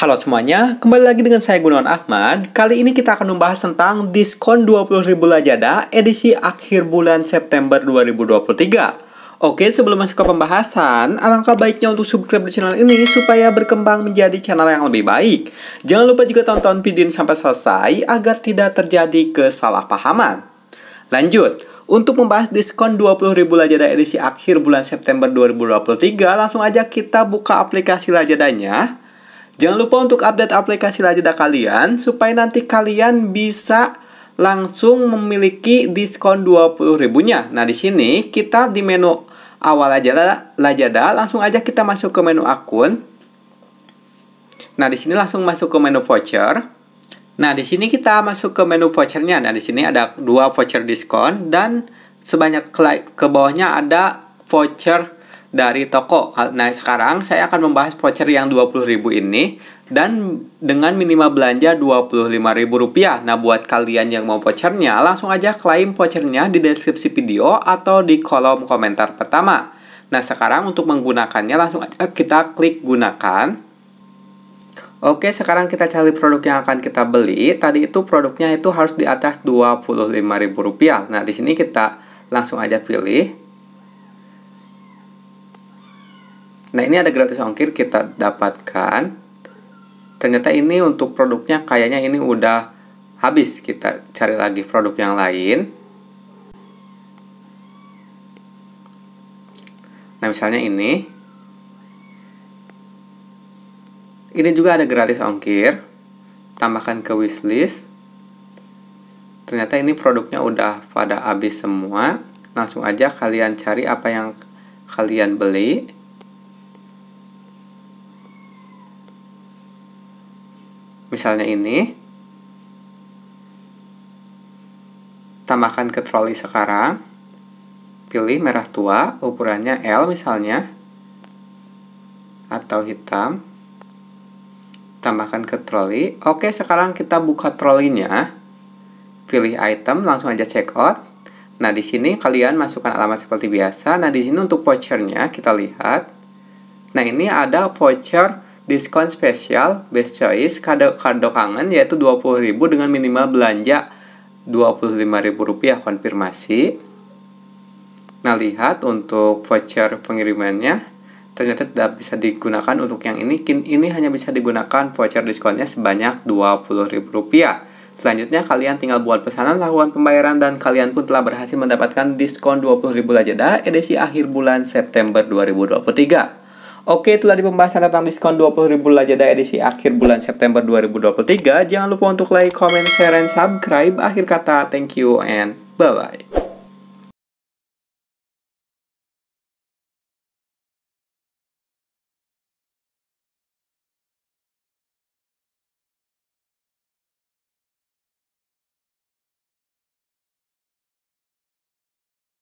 Halo semuanya, kembali lagi dengan saya Gunawan Ahmad. Kali ini kita akan membahas tentang diskon 20.000 Lajada edisi akhir bulan September 2023. Oke, sebelum masuk ke pembahasan, alangkah baiknya untuk subscribe di channel ini supaya berkembang menjadi channel yang lebih baik. Jangan lupa juga tonton video ini sampai selesai agar tidak terjadi kesalahpahaman. Lanjut, untuk membahas diskon 20.000 lajada edisi akhir bulan September 2023, langsung aja kita buka aplikasi lajadanya. Jangan lupa untuk update aplikasi lajada kalian supaya nanti kalian bisa langsung memiliki diskon 20.000-nya. Nah, di sini kita di menu awal Lazada, lajada, langsung aja kita masuk ke menu akun. Nah, di sini langsung masuk ke menu voucher. Nah, di sini kita masuk ke menu vouchernya. Nah, di sini ada dua voucher diskon dan sebanyak ke, ke bawahnya ada voucher dari toko. Nah, sekarang saya akan membahas voucher yang 20.000 ini dan dengan minimal belanja Rp25.000. Nah, buat kalian yang mau vouchernya, langsung aja klaim vouchernya di deskripsi video atau di kolom komentar pertama. Nah, sekarang untuk menggunakannya langsung aja kita klik gunakan. Oke, sekarang kita cari produk yang akan kita beli. Tadi itu produknya itu harus di atas Rp25.000. Nah, di sini kita langsung aja pilih. Nah, ini ada gratis ongkir kita dapatkan. Ternyata ini untuk produknya kayaknya ini udah habis. Kita cari lagi produk yang lain. Nah, misalnya ini. Ini juga ada gratis ongkir. Tambahkan ke wishlist. Ternyata ini produknya udah pada habis semua. Langsung aja kalian cari apa yang kalian beli. Misalnya ini. Tambahkan ke troli sekarang. Pilih merah tua, ukurannya L misalnya. Atau hitam tambahkan ke troli. Oke, sekarang kita buka trolinya. Pilih item, langsung aja check out. Nah, di sini kalian masukkan alamat seperti biasa. Nah, di sini untuk vouchernya kita lihat. Nah, ini ada voucher diskon spesial best choice kado kado kangen yaitu 20.000 dengan minimal belanja Rp25.000 konfirmasi. Nah, lihat untuk voucher pengirimannya ternyata tidak bisa digunakan untuk yang ini. Ini hanya bisa digunakan voucher diskonnya sebanyak Rp20.000. Selanjutnya, kalian tinggal buat pesanan lakukan pembayaran dan kalian pun telah berhasil mendapatkan diskon 20.000 Lajeda edisi akhir bulan September 2023. Oke, itulah di pembahasan tentang diskon 20.000 Lajeda edisi akhir bulan September 2023. Jangan lupa untuk like, comment, share, dan subscribe. Akhir kata, thank you and bye-bye.